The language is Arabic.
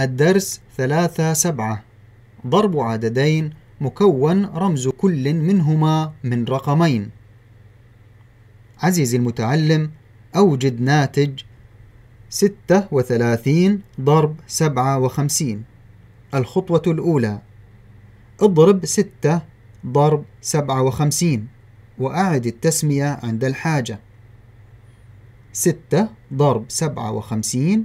الدرس ثلاثة سبعة ضرب عددين مكون رمز كل منهما من رقمين عزيزي المتعلم أوجد ناتج ستة وثلاثين ضرب سبعة وخمسين الخطوة الأولى اضرب ستة ضرب سبعة وخمسين وأعد التسمية عند الحاجة ستة ضرب سبعة وخمسين